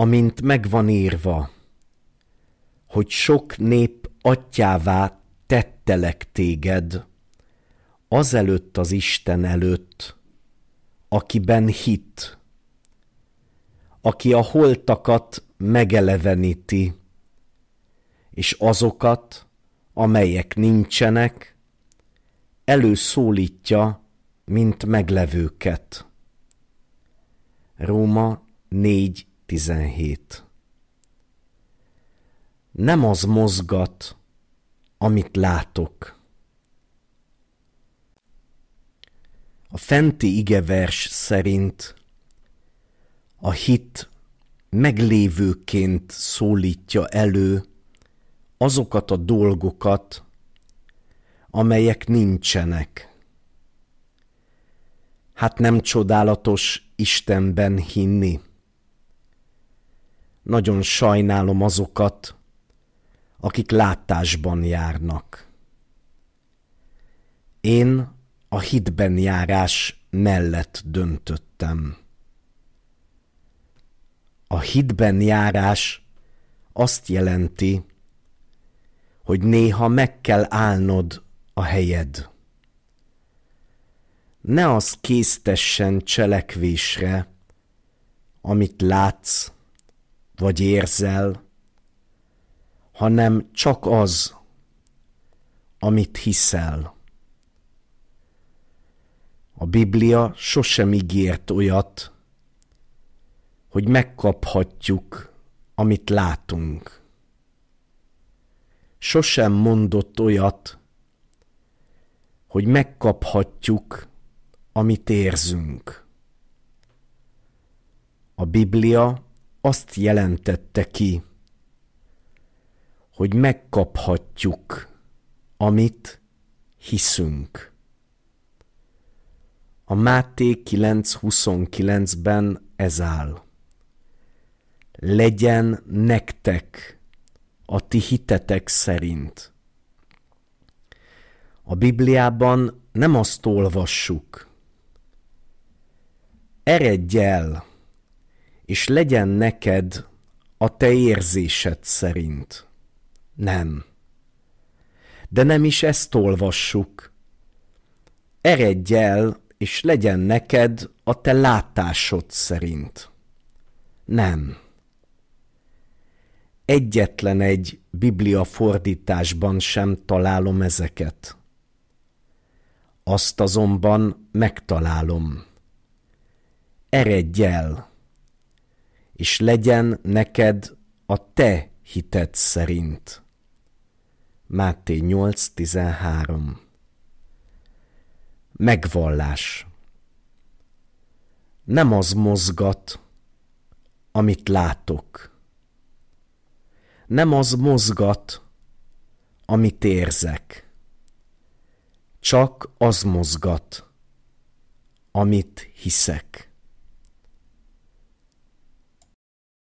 amint megvan írva, hogy sok nép atyává tettelek téged, azelőtt az Isten előtt, akiben hit, aki a holtakat megeleveníti, és azokat, amelyek nincsenek, előszólítja, mint meglevőket. Róma 4 17. Nem az mozgat, amit látok. A fenti igevers szerint a hit meglévőként szólítja elő azokat a dolgokat, amelyek nincsenek. Hát nem csodálatos Istenben hinni. Nagyon sajnálom azokat, akik látásban járnak. Én a hitben járás mellett döntöttem. A hitben járás azt jelenti, hogy néha meg kell állnod a helyed. Ne az késztessen cselekvésre, amit látsz, vagy érzel, hanem csak az, amit hiszel. A Biblia sosem ígért olyat, hogy megkaphatjuk, amit látunk. Sosem mondott olyat, hogy megkaphatjuk, amit érzünk. A Biblia azt jelentette ki, hogy megkaphatjuk, amit hiszünk. A Máté 9.29-ben ez áll. Legyen nektek a ti hitetek szerint. A Bibliában nem azt olvassuk. Eredj el! és legyen neked a te érzésed szerint. Nem. De nem is ezt olvassuk. Eredj el, és legyen neked a te látásod szerint. Nem. Egyetlen egy biblia fordításban sem találom ezeket. Azt azonban megtalálom. Eredj el! és legyen neked a te hited szerint. Máté 8.13 Megvallás Nem az mozgat, amit látok. Nem az mozgat, amit érzek. Csak az mozgat, amit hiszek.